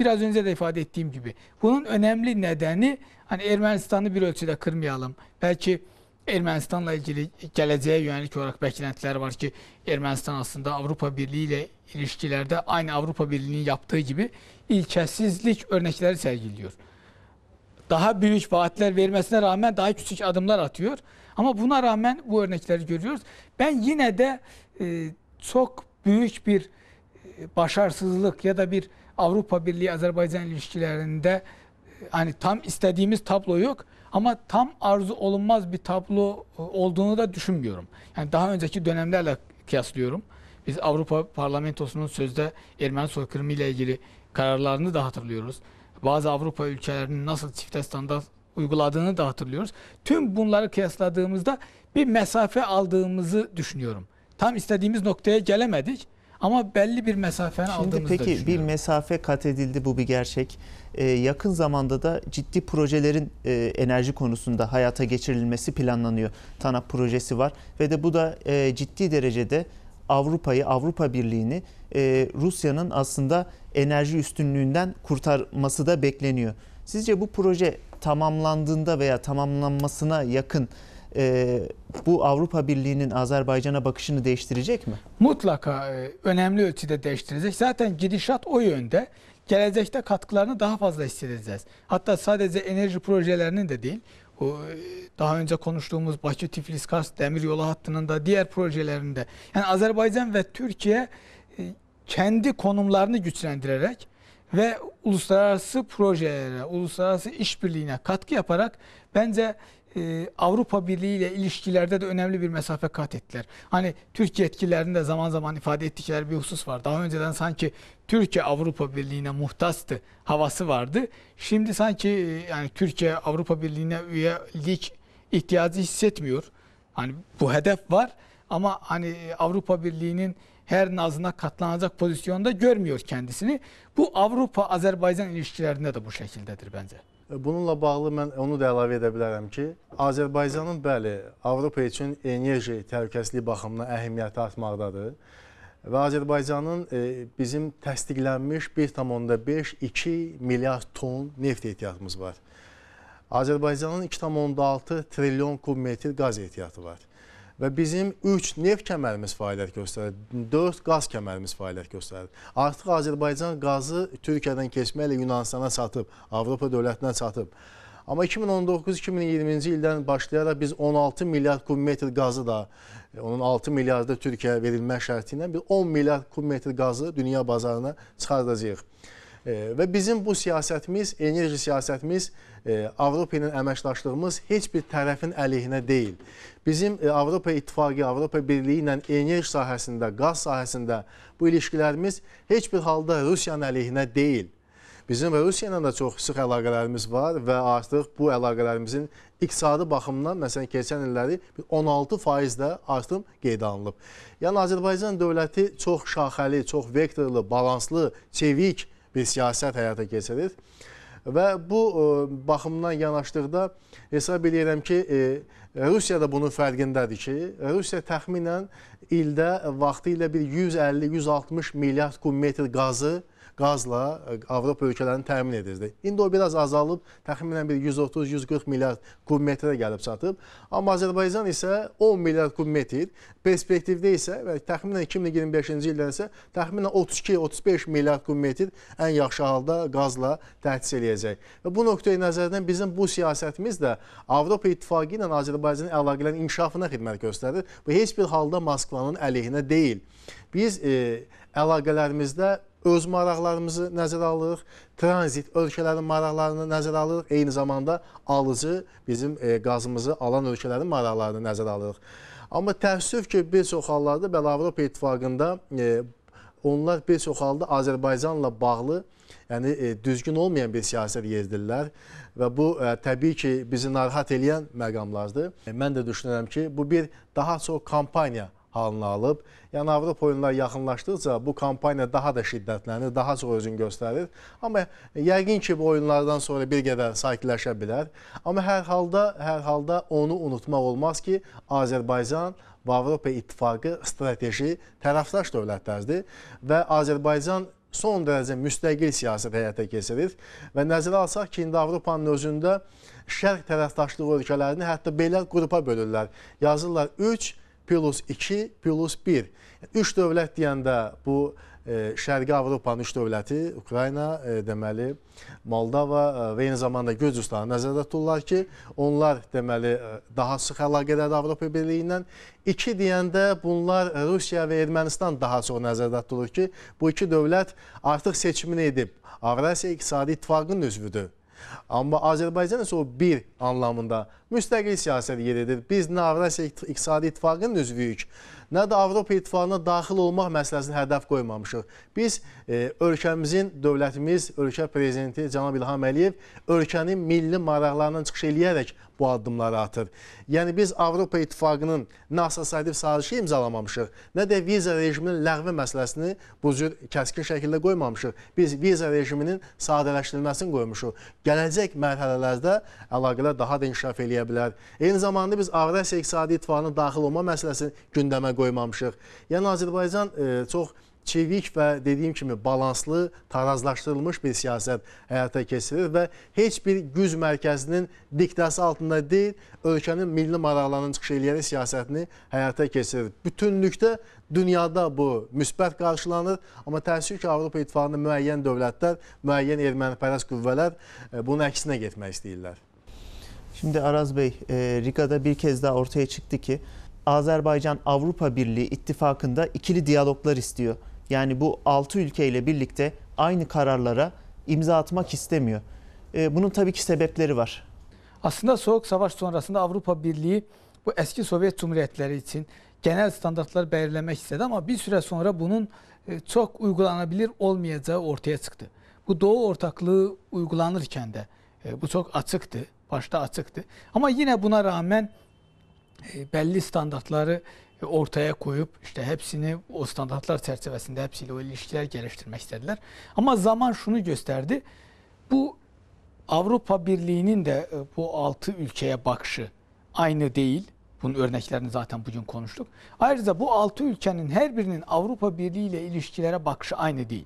S4: biraz önce de ifade ettiğim gibi bunun önemli nedeni hani Ermenistan'ı bir ölçüde kırmayalım. Belki Ermənistanla ilgili gələcəyə yönəlik olaraq bəklentilər var ki, Ermənistan aslında Avrupa Birliği ile ilişkilerde aynı Avrupa Birliği'nin yaptığı gibi ilkəsizlik örnekleri sergiliyor. Daha büyük vaatler vermesine rağmen daha küçük adımlar atıyor. Ama buna rağmen bu örnekleri görüyoruz. Ben yine de e, çok büyük bir e, başarısızlık ya da bir Avrupa Birliği Azerbaycan ilişkilerinde e, hani tam istediğimiz tablo yok ama tam arzu olunmaz bir tablo e, olduğunu da düşünmüyorum. Yani daha önceki dönemlerle kıyaslıyorum. Biz Avrupa Parlamentosu'nun sözde Ermeni soykırımı ile ilgili kararlarını da hatırlıyoruz. Bazı Avrupa ülkelerinin nasıl çifte standart uyguladığını da hatırlıyoruz. Tüm bunları kıyasladığımızda bir mesafe aldığımızı düşünüyorum. Tam istediğimiz noktaya gelemedik. Ama belli bir mesafen Şimdi peki bir
S1: mesafe kat edildi bu bir gerçek. Ee, yakın zamanda da ciddi projelerin e, enerji konusunda hayata geçirilmesi planlanıyor. TANAP projesi var ve de bu da e, ciddi derecede Avrupa'yı, Avrupa Birliği'ni e, Rusya'nın aslında enerji üstünlüğünden kurtarması da bekleniyor. Sizce bu proje tamamlandığında veya tamamlanmasına yakın e, bu Avrupa Birliği'nin Azerbaycan'a bakışını değiştirecek mi?
S4: Mutlaka e, önemli ölçüde değiştirecek. Zaten gidişat o yönde. Gelecekte katkılarını daha fazla hissedeceğiz. Hatta sadece enerji projelerinin de değil, o e, daha önce konuştuğumuz Bakü Tiflis Kars demiryolu hattının da diğer projelerinde yani Azerbaycan ve Türkiye e, kendi konumlarını güçlendirerek ve uluslararası projelere, uluslararası işbirliğine katkı yaparak bence e, Avrupa Birliği ile ilişkilerde de önemli bir mesafe kat ettiler. Hani Türkiye etkilerinde zaman zaman ifade ettikleri bir husus var. Daha önceden sanki Türkiye Avrupa Birliği'ne muhtastı havası vardı. Şimdi sanki e, yani Türkiye Avrupa Birliği'ne üyelik ihtiyacı hissetmiyor. Hani bu hedef var ama hani e, Avrupa Birliği'nin her nazına katlanacak pozisyonda görmüyor kendisini. Bu Avrupa-Azerbaycan ilişkilerinde de bu şekildedir bence. E, bununla bağlı
S3: mən onu da əlavə edə bilərəm ki, Azərbaycanın bəli, Avropa üçün enerji təhlükəsizliyi baxımından əhəmiyyəti artmaqdadır. Və Azərbaycanın e, bizim təsdiqlənmiş 1,5-2 milyard ton neft ehtiyatımız var. Azərbaycanın 2,6 trilyon kubmetr qaz ehtiyatı var və bizim 3 neft kəmərimiz fəaliyyət göstərir, 4 qaz kəmərimiz fəaliyyət göstərir. Artıq Azərbaycan qazı Türkiyədən keçməklə Yunanistana satıb, Avropa dövlətinə satıb. Amma 2019-2020-ci ildən başlayaraq biz 16 milyard kubmetr qazı da, onun 6 milyarda Türkiyəyə verilmək şərti ilə 10 milyard kubmetr qazı dünya bazarına çıxardacağıq. Və bizim bu siyasətimiz, enerji siyasətimiz, e, Avropa ilə əməkdaşlığımız heç bir tərəfin əleyhinə deyil. Bizim e, Avropa İttifaqı, Avropa Birliyi ilə enerji sahəsində, qaz sahəsində bu ilişkilərimiz heç bir halda Rusiyanın əleyhinə deyil. Bizim Rusiya ilə də çox sıx əlaqələrimiz var və artıq bu əlaqələrimizin iqtisadi baxımdan, məsələn, keçən illəri 16% də artım qeydə alınıb. Yəni, Azərbaycan dövləti çox şaxəli, çox vektorlu, balanslı, çevik, bir siyasət həyata keçirir. Və bu e, baxımdan yanaşdıqda hesab edirəm ki, e, Rusiya da bunun fərqindədir ki, Rusiya təxminən ildə vaxtı ilə bir 150-160 milyard kubmetr qazı qazla e, Avropa ölkələrini təmin edirdi. İndi o biraz azalıb, təxminən bir 130-140 milyard kubmetrə gəlib çatıb. Amma Azərbaycan isə 10 milyard kubmetr, perspektivdə isə və təxminən 2025-ci ildən isə təxminən 32-35 milyard kubmetr ən yaxşı halda qazla təchiz eləyəcək. Və bu nöqteyi nəzərdən bizim bu siyasətimiz də Avropa İttifaqı ilə Azərbaycanın əlaqələrinin inkişafına xidmət göstərir və heç bir halda Moskvanın əleyhinə deyil. Biz e, əlaqələrimizdə öz maraqlarımızı nəzərə alırıq, tranzit ölkələrin maraqlarını nəzərə alırıq, eyni zamanda alıcı bizim e, qazımızı alan ölkələrin maraqlarını nəzərə alırıq. Amma təəssüf ki, bir çox hallarda Bəli Avropa İttifaqında e, onlar bir çox halda Azərbaycanla bağlı yəni e, düzgün olmayan bir siyasət yeridirlər və bu təbii ki, bizi narahat edən məqamlardır. Mən də düşünürəm ki, bu bir daha çox kampaniya halını alıb. Yəni Avropa oyunları yaxınlaşdıqca bu kampaniya daha da şiddətlənir, daha çox özünü göstərir. Amma yəqin ki, bu oyunlardan sonra bir qədər sakitləşə bilər. Amma hər halda, hər halda onu unutmaq olmaz ki, Azərbaycan və Avropa İttifaqı strateji tərəfdaş dövlətlərdir və Azərbaycan son dərəcə müstəqil siyasət həyata keçirir və nəzərə alsaq ki, indi Avropanın özündə şərq tərəfdaşlığı ölkələrini hətta belə qrupa bölürlər. Yazırlar 3 plus 2 plus 1. Üç dövlət deyəndə bu e, Şərqi Avropanın üç dövləti Ukrayna, e, deməli Moldova e, və eyni zamanda Gürcüstanı nəzərdə tuturlar ki, onlar deməli e, daha sıx əlaqədədir Avropa Birliyi ilə. 2 deyəndə bunlar Rusiya və Ermənistan daha çox nəzərdə tutulur ki, bu iki dövlət artıq seçimini edib Avrasiya İqtisadi İttifaqının üzvüdür. Amma Azərbaycan isə o bir anlamında müstəqil siyasət yeridir. Biz nə Avrasiya İqtisadi İttifaqının üzvüyük, nə də Avropa İttifaqına daxil olmaq məsələsini hədəf qoymamışıq. Biz e, ölkəmizin, dövlətimiz, ölkə prezidenti cənab İlham Əliyev ölkənin milli maraqlarından çıxış eləyərək bu addımları atır. Yəni biz Avropa İttifaqının nə asosiyativ sazişi imzalamamışıq, nə də viza rejiminin ləğvi məsələsini bu cür kəskin şəkildə qoymamışıq. Biz viza rejiminin sadələşdirilməsini qoymuşuq. Gələcək mərhələlərdə əlaqələr daha da inkişaf eləyə bilər. Eyni zamanda biz Avrasiya İqtisadi İttifaqının daxil olma məsələsini gündəmə qoymamışıq. Yəni Azərbaycan e, çox çevik və dediyim kimi balanslı, tarazlaşdırılmış bir siyasət həyata keçirilir və heç bir güc mərkəzinin diktası altında deyil, ölkənin milli maraqlarının çıxış eləyən siyasətini həyata keçirir. Bütünlükdə dünyada bu müsbət qarşılanır, amma təəssüf ki, Avropa İttifaqında müəyyən dövlətlər, müəyyən ermənipərəst qüvvələr e, bunun əksinə getmək istəyirlər.
S1: Şimdi Araz Bey, e, Riga'da bir kez daha ortaya çıktı ki, Azerbaycan Avrupa Birliği ittifakında ikili diyaloglar istiyor. Yani bu 6 ülkeyle birlikte aynı kararlara imza atmak istemiyor. E, bunun tabii ki sebepleri var.
S4: Aslında Soğuk Savaş sonrasında Avrupa Birliği bu eski Sovyet Cumhuriyetleri için genel standartlar belirlemek istedi ama bir süre sonra bunun e, çok uygulanabilir olmayacağı ortaya çıktı. Bu Doğu ortaklığı uygulanırken de e, bu çok açıktı. Başta açıktı. Ama yine buna rağmen e, belli standartları ortaya koyup işte hepsini o standartlar çerçevesinde hepsiyle o ilişkiler geliştirmek istediler. Ama zaman şunu gösterdi. Bu Avrupa Birliği'nin de e, bu altı ülkeye bakışı aynı değil. Bunun örneklerini zaten bugün konuştuk. Ayrıca bu altı ülkenin her birinin Avrupa Birliği ile ilişkilere bakışı aynı değil.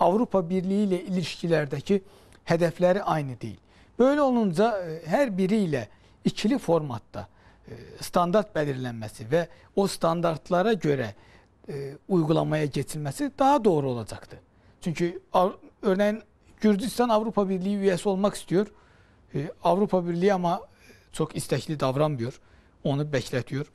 S4: Avrupa Birliği ile ilişkilerdeki hedefleri aynı değil. Böyle olunca e, her biriyle ikili formatta e, standart belirlenmesi ve o standartlara göre e, uygulamaya getirilmesi daha doğru olacaktı. Çünkü örneğin Gürcistan Avrupa Birliği üyesi olmak istiyor. E, Avrupa Birliği ama çok istekli davranmıyor. Onu bekletiyor.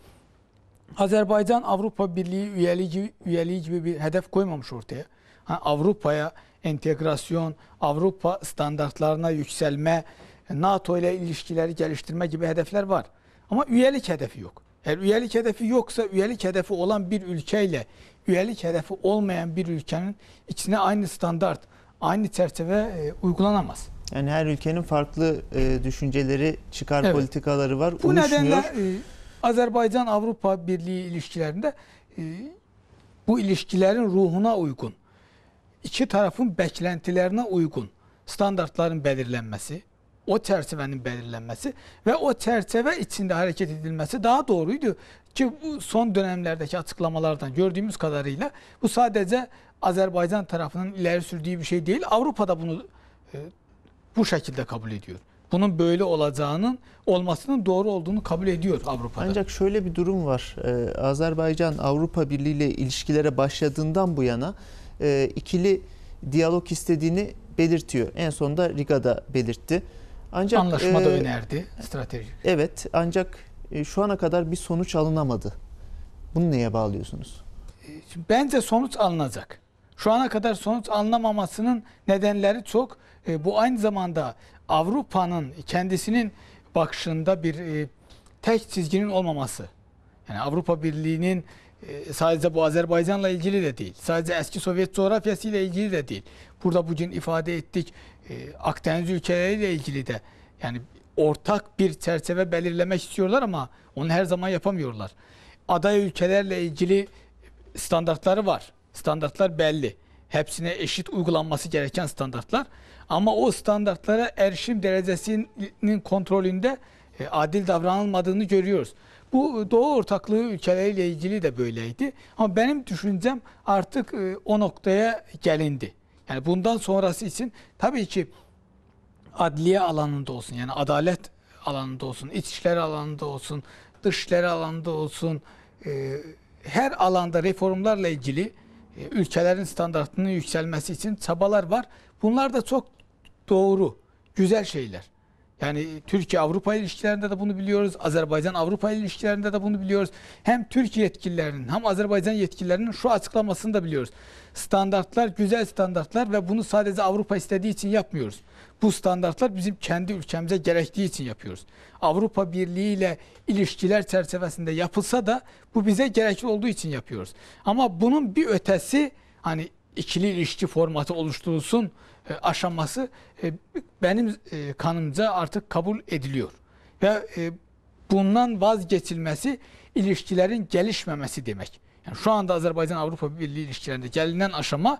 S4: Azerbaycan Avrupa Birliği üyeliği gibi, üyeliği gibi bir hedef koymamış ortaya. Ha, Avrupa'ya entegrasyon, Avrupa standartlarına yükselme, NATO ile ilişkileri geliştirme gibi hedefler var. Ama üyelik hedefi yok. Eğer üyelik hedefi yoksa üyelik hedefi olan bir ülkeyle üyelik hedefi olmayan bir ülkenin içine aynı standart, aynı çerçeve e, uygulanamaz.
S1: Yani her ülkenin farklı e, düşünceleri, çıkar evet. politikaları var. Bu uyuşmuyor. nedenle e,
S4: Azerbaycan-Avrupa Birliği ilişkilerinde e, bu ilişkilerin ruhuna uygun, iki tarafın beklentilerine uygun standartların belirlenmesi, o çerçevenin belirlenmesi ve o çerçeve içinde hareket edilmesi daha doğruydu. Ki bu son dönemlerdeki açıklamalardan gördüğümüz kadarıyla bu sadece Azerbaycan tarafının ileri sürdüğü bir şey değil. Avrupa da bunu e, bu şekilde kabul ediyor. Bunun böyle olacağının olmasının doğru olduğunu kabul ediyor Avrupa'da. Ancak şöyle bir durum var. Ee,
S1: Azerbaycan Avrupa Birliği ile ilişkilere başladığından bu yana e, ikili diyalog istediğini belirtiyor. En sonunda Riga'da belirtti. Ancak anlaşmada e, önerdi strateji. Evet ancak e, şu ana kadar bir sonuç alınamadı. Bunu neye bağlıyorsunuz?
S4: E, şimdi bence sonuç alınacak. Şu ana kadar sonuç anlamamasının nedenleri çok. E, bu aynı zamanda Avrupa'nın e, kendisinin bakışında bir e, tek çizginin olmaması. Yani Avrupa Birliği'nin e, sadece bu Azerbaycan'la ilgili de değil. Sadece eski Sovyet coğrafyasıyla ilgili de değil. Burada bugün ifade ettik ee, Akdeniz ülkeleriyle ilgili de yani ortak bir çerçeve belirlemek istiyorlar ama onu her zaman yapamıyorlar. Aday ülkelerle ilgili standartları var. Standartlar belli. Hepsine eşit uygulanması gereken standartlar. Ama o standartlara erişim derecesinin kontrolünde e, adil davranılmadığını görüyoruz. Bu Doğu ortaklığı ülkeleriyle ilgili de böyleydi. Ama benim düşüncem artık e, o noktaya gelindi. Yani bundan sonrası için tabii ki adliye alanında olsun yani adalet alanında olsun, içişler alanında olsun, dışişler alanında olsun e, her alanda reformlarla ilgili e, ülkelerin standartının yükselmesi için çabalar var. Bunlar da çok doğru, güzel şeyler. Yani Türkiye-Avrupa ilişkilerinde de bunu biliyoruz. Azerbaycan-Avrupa ilişkilerinde de bunu biliyoruz. Hem Türkiye yetkililerinin hem Azerbaycan yetkililerinin şu açıklamasını da biliyoruz. Standartlar güzel standartlar ve bunu sadece Avrupa istediği için yapmıyoruz. Bu standartlar bizim kendi ülkemize gerektiği için yapıyoruz. Avrupa Birliği ile ilişkiler çerçevesinde yapılsa da bu bize gerekli olduğu için yapıyoruz. Ama bunun bir ötesi hani ikili ilişki formatı oluşturulsun e, aşaması e, benim e, kanımca artık kabul ediliyor. Ve bundan vazgeçilmesi ilişkilerin gelişmemesi demek. Yani şu anda Azerbaycan-Avrupa Birliği ilişkilerinde gelinen aşama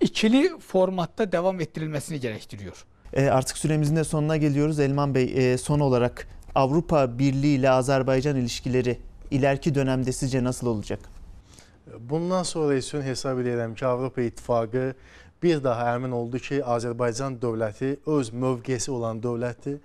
S4: ikili formatta devam ettirilmesini gerektiriyor.
S1: E artık süremizin de sonuna geliyoruz. Elman Bey e, son olarak Avrupa Birliği ile Azerbaycan ilişkileri ileriki dönemde sizce nasıl olacak?
S3: Bundan sonra için hesap edelim ki Avrupa İttifakı bir daha əmin oldu ki, Azərbaycan dövləti öz mövqesi olan dövlətdir.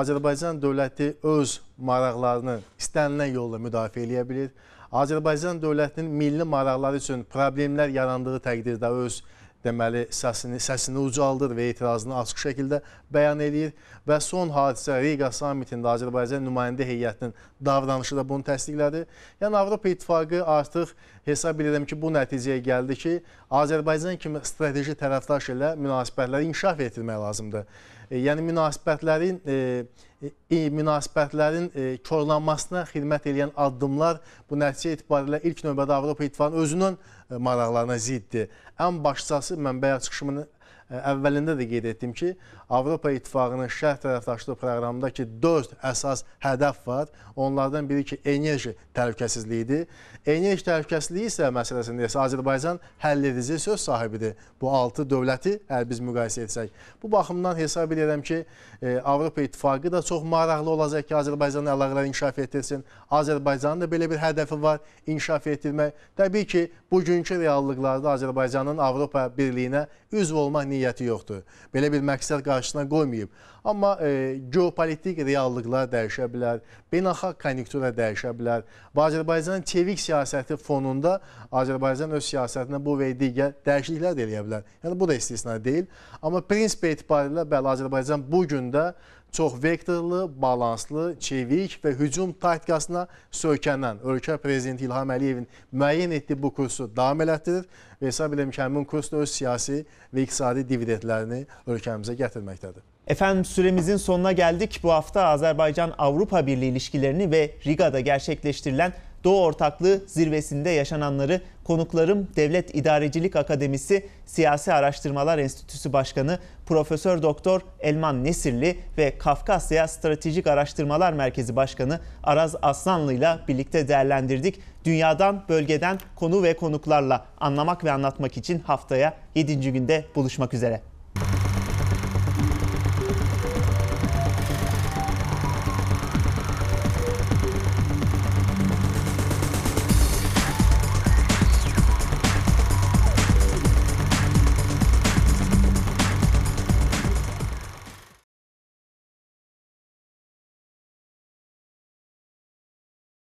S3: Azərbaycan dövləti öz maraqlarını istənilən yolla müdafiə eləyə bilir. Azərbaycan dövlətinin milli maraqları üçün problemlər yarandığı təqdirdə öz deməli səsini səsini ucaldır və etirazını açıq şəkildə bəyan eləyir və son hadisə Riqa sammitində Azərbaycan nümayəndə heyətinin davranışı da bunu təsdiqlədi. Yəni Avropa İttifaqı artıq hesab edirəm ki, bu nəticəyə gəldi ki, Azərbaycan kimi strateji tərəfdaş ilə münasibətləri inkişaf etdirmək lazımdır. E, yəni münasibətlərin e, e, münasibətlərin e, korlanmasına xidmət edən addımlar bu nəticə etibarilə ilk növbədə Avropa İttifaqının özünün E, maraqlarına ziddir. Ən başçası mən bayaq çıxışımın e, əvvəlində də qeyd etdim ki, Avropa İttifaqının şərh tərəfdaşlığı proqramındakı dörd əsas hədəf var. Onlardan biri ki, enerji təhlükəsizliyidir. Eyni iş təhlükəsizliyi isə məsələsində isə Azərbaycan həlledici söz sahibidir. Bu 6 dövləti əgər biz müqayisə etsək. Bu baxımdan hesab edirəm ki, e, Avropa İttifaqı da çox maraqlı olacaq ki, Azərbaycanın əlaqələri inkişaf etdirsin. Azərbaycanın da belə bir hədəfi var, inkişaf etdirmək. Təbii ki, bugünkü reallıqlarda Azərbaycanın Avropa Birliyinə üzv olmaq niyyəti yoxdur. Belə bir məqsəd qarşısına qoymayıb. Amma e, geopolitik reallıqlar dəyişə bilər, beynəlxalq konjunktura dəyişə bilər və Azərbaycanın çevik siyasətləri siyasəti fonunda Azərbaycan öz siyasətinə bu və digər dəyişikliklər də eləyə bilər. Yəni bu da istisna deyil. Amma prinsip etibarilə bəli Azərbaycan bu gün də çox vektorlu, balanslı, çevik və hücum taktikasına söykənən ölkə prezidenti İlham Əliyevin müəyyən etdiyi bu kursu davam elətdirir və hesab edirəm ki, həmin kurs da öz siyasi və iqtisadi dividendlərini ölkəmizə gətirməkdədir.
S1: Efendim süremizin sonuna geldik. Bu hafta Azerbaycan-Avrupa Birliği ilişkilerini ve Riga'da gerçekleştirilen Doğu Ortaklığı zirvesinde yaşananları konuklarım Devlet İdarecilik Akademisi Siyasi Araştırmalar Enstitüsü Başkanı Profesör Doktor Elman Nesirli ve Kafkasya Stratejik Araştırmalar Merkezi Başkanı Araz Aslanlı ile birlikte değerlendirdik. Dünyadan, bölgeden konu ve konuklarla anlamak ve anlatmak için haftaya 7. günde buluşmak üzere.